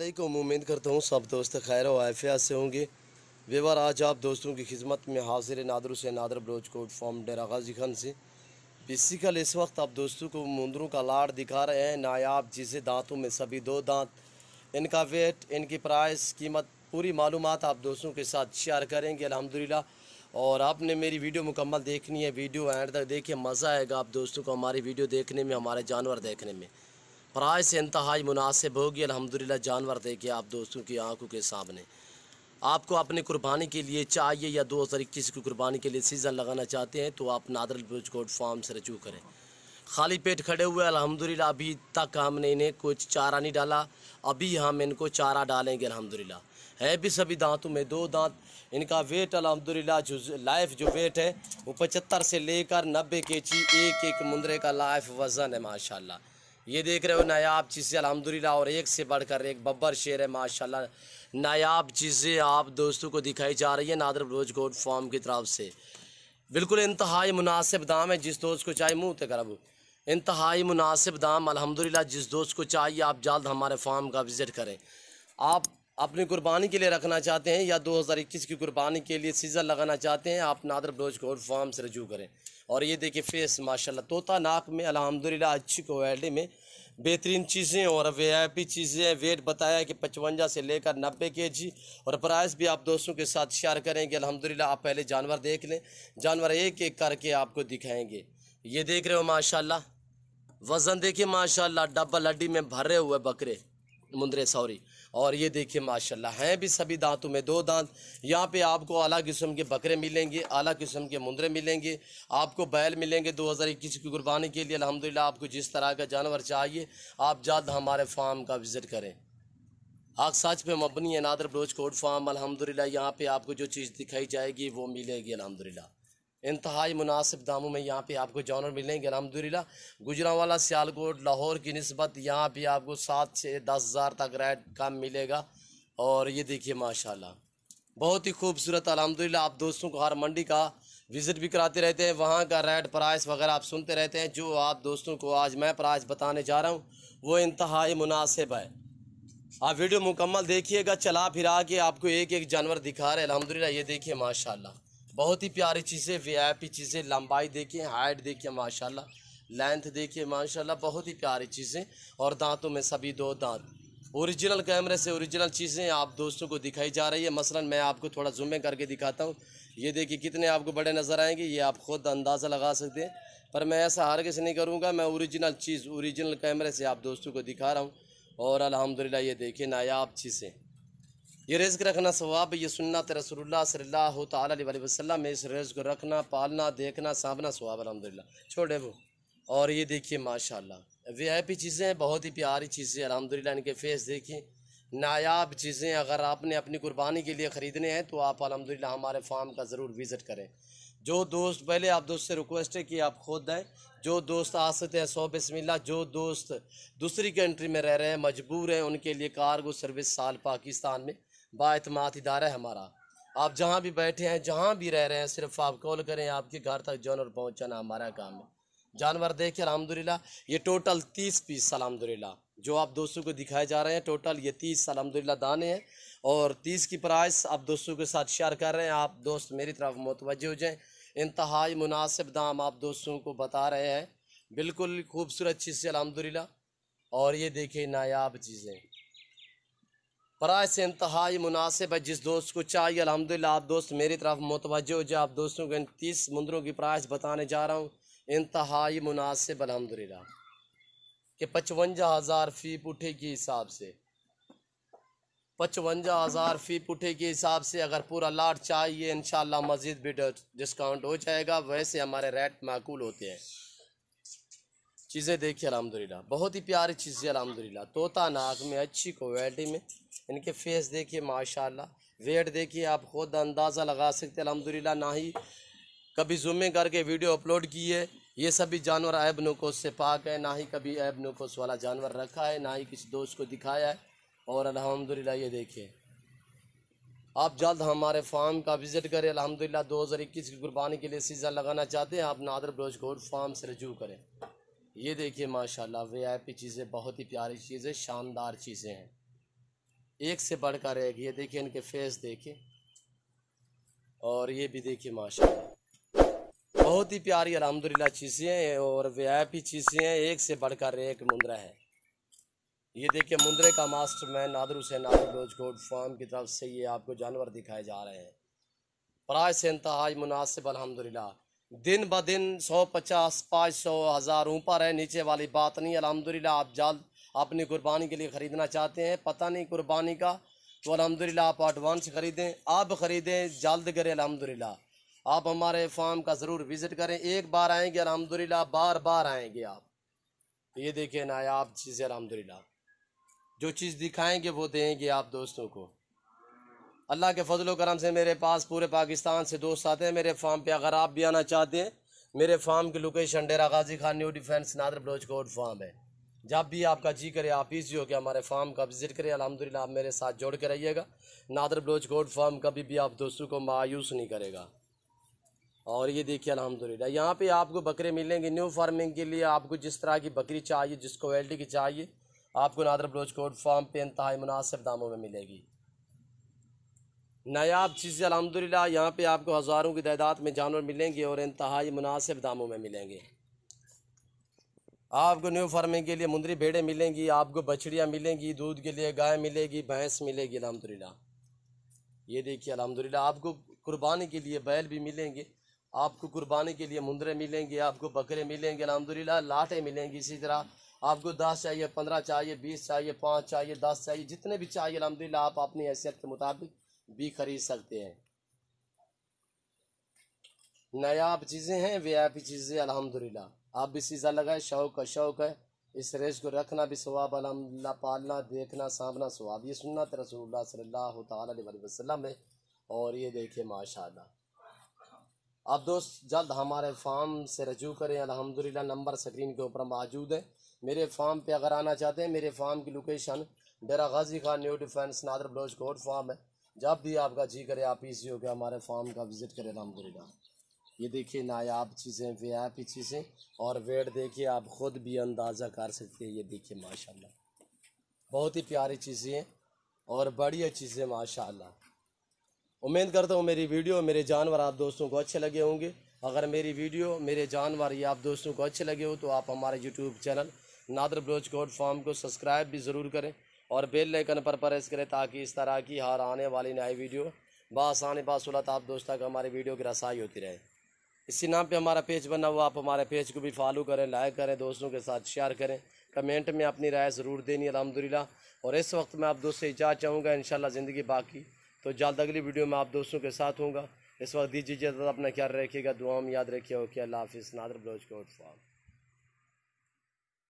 अल्लाम उम्मीद करता हूँ सब दोस्त खैर वायफिया से होंगे व्यवहार आज आप दोस्तों की खिदमत में हाजिर नादर से नादर बलोच कोट फॉर्म डेरा गाजी खान से बेसिकल इस वक्त आप दोस्तों को मुंदरों का लाड़ दिखा रहे हैं नायाब जिसे दांतों में सभी दो दांत इनका वेट इनकी प्राइस कीमत पूरी मालूम आप दोस्तों के साथ शेयर करेंगे अलहमदिल्ला और आपने मेरी वीडियो मुकम्मल देखनी है वीडियो एंड तक देखिए मज़ा आएगा आप दोस्तों को हमारी वीडियो देखने में हमारे जानवर देखने में प्राइस इंतहाई मुनासिब होगी अलहमदिल्ला जानवर देखे आप दोस्तों की आंखों के सामने आपको अपनी कुर्बानी के लिए चाहिए या दो हज़ार इक्कीस की कुर्बानी के लिए सीज़न लगाना चाहते हैं तो आप नादरल कोट फार्म से रजू करें खाली पेट खड़े हुए अलहमदिल्ला अभी तक हमने इन्हें कुछ चारा नहीं डाला अभी हम इनको चारा डालेंगे अलहमदिल्ला है भी सभी दांतों में दो दांत इनका वेट अलहमदिल्ला जो लाइफ जो वेट है वो पचहत्तर से लेकर नब्बे के जी एक एक मुंदरे का लाइफ वज़न है माशाल्लाह ये देख रहे हो नायाब चीज़ें अलहमदिल्ला और एक से बढ़कर एक बब्बर शेर है माशाल्लाह नायाब चीज़ें आप दोस्तों को दिखाई जा रही है नादर रोज गोड फॉर्म की तरफ से बिल्कुल इंतहाई मुनासिब दाम है जिस दोस्त को चाहिए मुँह तो तकरब इंतहाई मुनासिब दाम अलहमदिल्ला जिस दोस्त को चाहिए आप जल्द हमारे फार्म का विज़िट करें आप अपनी कुर्बानी के लिए रखना चाहते हैं या 2021 की कुर्बानी के लिए सीज़र लगाना चाहते हैं आप नादर बलोच गोल्ड फार्म से रजू करें और ये देखिए फेस माशाल्लाह तोता नाक में अलहमदिल्ला अच्छी क्वालिटी में बेहतरीन चीज़ें और वे आई पी चीज़ें वेट बताया कि पचवंजा से लेकर नब्बे के जी और प्राइस भी आप दोस्तों के साथ शेयर करेंगे अलहमदिल्ला आप पहले जानवर देख लें जानवर एक एक करके आपको दिखाएँगे ये देख रहे हो माशा वज़न देखिए माशा डबल हड्डी में भरे हुए बकरे मुंदरे सॉरी और ये देखिए माशाल्लाह हैं भी सभी दांतों में दो दांत यहाँ पे आपको अला किस्म के बकरे मिलेंगे अला किस्म के मुंदरे मिलेंगे आपको बैल मिलेंगे 2021 की कुर्बानी के लिए अल्हम्दुलिल्लाह आपको जिस तरह का जानवर चाहिए आप जल्द हमारे फार्म का विज़िट करें आग सच पे मबनी है नादर ब्रोच कोट फार्म अल्हम्दुलिल्लाह यहाँ पे आपको जो चीज़ दिखाई जाएगी वो मिलेगी अल्हम्दुलिल्लाह इंतहाई मुनासिब दामों में यहाँ पे आपको जानवर मिलेंगे अलहमदिल्ला गुजरावाला सियालकोट लाहौर की नस्बत यहाँ पे आपको सात से दस हज़ार तक रेट कम मिलेगा और ये देखिए माशाल्लाह बहुत ही खूबसूरत अलहमदिल्ला आप दोस्तों को हर मंडी का विज़िट भी कराते रहते हैं वहाँ का रेट प्राइस वगैरह आप सुनते रहते हैं जो आप दोस्तों को आज मैं प्राइस बताने जा रहा हूँ वो इंतहाई मुनासिब है आप वीडियो मुकम्मल देखिएगा चला फिरा के आपको एक एक जानवर दिखा रहे अलहमदिल्ला ये देखिए माशाला बहुत ही प्यारी चीज़ें वी चीज़ें लंबाई देखिए हाइट देखिए माशाल्लाह लेंथ देखिए माशाल्लाह बहुत ही प्यारी चीज़ें और दांतों में सभी दो दांत ओरिजिनल कैमरे से ओरिजिनल चीज़ें आप दोस्तों को दिखाई जा रही है मसलन मैं आपको थोड़ा जुम्मे करके दिखाता हूँ ये देखिए कितने आपको बड़े नज़र आएंगे ये आप ख़ुद अंदाज़ा लगा सकते हैं पर मैं ऐसा हर किस नहीं करूँगा मैं ओरिजिनल चीज़ ओरिजिनल कैमरे से आप दोस्तों को दिखा रहा हूँ और अलहमदिल्ला ये देखिए नायाब चीज़ें ये रेज़ रखना सवाब ये सुन्नत रसोल्ला सल्ला वसलम में इस रेज़ को रखना पालना देखना सामना सवाब अलहमदिल्ला छोड़े वो और ये देखिए माशाल्लाह वी पी चीज़ें बहुत ही प्यारी चीज़ें अलहमदिल्ला इनके फेस देखिए नायाब चीज़ें अगर आपने अपनी कुर्बानी के लिए ख़रीदने हैं तो आप अलहमदिल्ला हमारे फार्म का ज़रूर विज़िट करें जो दोस्त पहले आप दोस्त से रिक्वेस्ट है कि आप खुद दें जो दोस्त आ सकते हैं सौ बसमिल्ला जो दोस्त दूसरी कंट्री में रह रहे हैं मजबूर हैं उनके लिए कारगो सर्विस साल पाकिस्तान में बातमात इदारा है हमारा आप जहाँ भी बैठे हैं जहाँ भी रह रहे हैं सिर्फ आप कॉल करें आपके घर तक जानवर पहुँचाना हमारा काम है जानवर अलहमद अलहमदिल्ला ये टोटल तीस पीस अलहमदिल्ला जो आप दोस्तों को दिखाए जा रहे हैं टोटल ये तीस अलहमदिल्ला दाने हैं और तीस की प्राइस आप दोस्तों के साथ शेयर कर रहे हैं आप दोस्त मेरी तरफ मुतवज हो जाएँ इंतहाई मुनासिब दाम आप दोस्तों को बता रहे हैं बिल्कुल खूबसूरत चीज़ से अलहमदिल्ला और ये देखिए नायाब चीज़ें बरए से इंतहाई मुनासिब है जिस दोस्त को चाहिए अलहमदिल्ला आप दोस्त मेरी तरफ मुतवजह हो जाए आप दोस्तों को इन तीस मुंदरों की प्राइस बताने जा रहा हूँ इंतहाई मुनासिब अलहमदिल्ला के पचवंजा हज़ार फ़ी पुठे के हिसाब से पचवंजा हज़ार फ़ी पुठे के हिसाब से अगर पूरा लाट चाहिए इन मज़ीद भी डिस्काउंट हो जाएगा वैसे हमारे रेट माकूल होते हैं चीज़ें देखी अलहमदिल्ला बहुत ही प्यारी चीज़ें अलहमदिल्ला तोता नाक में अच्छी क्वालिटी में इनके फेस देखिए माशाल्लाह वेट देखिए आप खुद अंदाज़ा लगा सकते अलहमदिल्ला ना ही कभी जुम्मे करके वीडियो अपलोड की है ये सभी जानवर ऐब नकोस से पाक है ना ही कभी ऐब नकोस वाला जानवर रखा है ना ही किसी दोस्त को दिखाया है और अलहमदिल्ला ये देखिए आप जल्द हमारे फार्म का विज़िट करें अलहमदिल्ला इक्कीस की कुर्बानी के लिए सीज़न लगाना चाहते हैं आप नादर ब्रोज गोड फार्म से रजू करें ये देखिए माशाल्लाह वीआईपी चीज़ें बहुत ही प्यारी चीज़ें शानदार चीज़ें हैं एक से बढ़कर एक ये देखिए इनके फेस देखिए और ये भी देखिए माशाल्लाह बहुत ही प्यारी अलहमदिल्ला चीज़ें हैं और वीआईपी चीज़ें हैं एक से बढ़कर एक मुंद्रा है ये देखिए मुंद्रे का मास्टर मैन नादर हुसैन नादर रोजकोट फार्म की तरफ से ये आपको जानवर दिखाए जा रहे हैं प्राय से इंतहाई मुनासिब अलहमदिल्ला दिन ब दिन सौ पचास पाँच सौ हज़ार ऊपर है नीचे वाली बात नहीं अलहमदिल्ला आप जल्द अपनी कुर्बानी के लिए ख़रीदना चाहते हैं पता नहीं कुर्बानी का तो अलहमदिल्ला आप एडवांस ख़रीदें आप ख़रीदें जल्द करें अलहमदिल्ला आप हमारे फार्म का ज़रूर विज़िट करें एक बार अलहमद अलहमदिल्ला बार बार आएँगे आप ये देखें नायाब चीज़ें अलहमदिल्ला जो चीज़ दिखाएँगे वो देंगे आप दोस्तों को अल्लाह के फजल करम से मेरे पास पूरे पाकिस्तान से दोस्त आते हैं मेरे फार्म पे अगर आप भी आना चाहते हैं मेरे फार्म की location Dera Ghazi Khan new defence Nadir Baloch कोट फार्म है जब भी आपका जी करे आप इजी हो के हमारे फार्म का विजिट करें अलहमदिल्ला आप मेरे साथ जोड़ के रहिएगा नादर बलोच कोट फार्म कभी भी आप दोस्तों को मायूस नहीं करेगा और ये देखिए अलहमदिल्ला यहाँ पर आपको बकरे मिलेंगे न्यू फार्मिंग के लिए आपको जिस तरह की बकरी चाहिए जिस क्वालिटी की चाहिए आपको नादर बलोच कोट फार्म पर इंतहा मुनासिब दामों में मिलेगी नायाब चीज़ें अलहमदिल्ला यहाँ पर आपको हज़ारों की तादाद में जानवर मिलेंगे और इंतहाई मुनासिब दामों में मिलेंगे आपको न्यू फार्मिंग के लिए मुंदरी भेड़ें मिलेंगी आपको बछड़ियाँ मिलेंगी दूध के लिए गाय मिलेगी भैंस मिलेगी अलहमदिल्ला ये देखिए अलहमदिल्ला आपको कुर्बानी के लिए बैल भी मिलेंगे आपको कुर्बानी के लिए मुंदरे मिलेंगे आपको बकरे मिलेंगे अलहमदिल्ला लाटें मिलेंगी इसी तरह आपको दस चाहिए पंद्रह चाहिए बीस चाहिए पाँच चाहिए दस चाहिए जितने भी चाहिए अलहमदिल्ला आप अपनी हैसियत के मुताबिक भी खरीद सकते हैं नयाब चीज़ें हैं वे आप चीज़ें अलहमदिल्ला आप भी सीज़ा लगाए शौक का शौक है इस रेस को रखना भी स्वाब अलहमदिल्ला पालना देखना सामना स्वाब ये सुनना तो रसोल्ला सल्लल्लाहु अलैहि है और ये देखिए माशा आप दोस्त जल्द हमारे फार्म से रजू करें अलहमदिल्ला नंबर स्क्रीन के ऊपर मौजूद है मेरे फार्म पर अगर आना चाहते हैं मेरे फार्म की location Dera Ghazi Khan new defence Nadir Baloch कोट फार्म है जब भी आपका जी करे आप इजी गया हमारे फार्म का विजिट करें अलहमदिल्ला ये देखिए नायाब चीज़ें व्याप ही चीज़ें और वेट देखिए आप ख़ुद भी अंदाज़ा कर सकते हैं ये देखिए माशाल्लाह बहुत ही प्यारी चीज़ें और बढ़िया चीज़ें माशाल्लाह उम्मीद करता हूँ मेरी वीडियो मेरे जानवर आप दोस्तों को अच्छे लगे होंगे अगर मेरी वीडियो मेरे जानवर या आप दोस्तों को अच्छे लगे हो तो आप हमारे यूट्यूब चैनल नादर ब्लोच गोड फार्म को सब्सक्राइब भी ज़रूर करें और बेल लेकन पर प्रेस करें ताकि इस तरह की हर आने वाली नई वीडियो बसानी बासूलत आप दोस्तों का हमारी वीडियो की रसाई होती रहे इसी नाम पे हमारा पेज बना हुआ आप हमारे पेज को भी फॉलो करें लाइक करें दोस्तों के साथ शेयर करें कमेंट में अपनी राय ज़रूर देनी अलहमदिल्ला और इस वक्त मैं आप दोस्त से इजाज़ चाहूँगा इन ज़िंदगी बाकी तो जल्द अगली वीडियो में आप दोस्तों के साथ हूँगा इस वक्त दीजिए अपना ख्याल रखिएगा दुआ में याद रखिए ओके अल्लाह हाफिज़ नादर ब्लोज को फॉर्म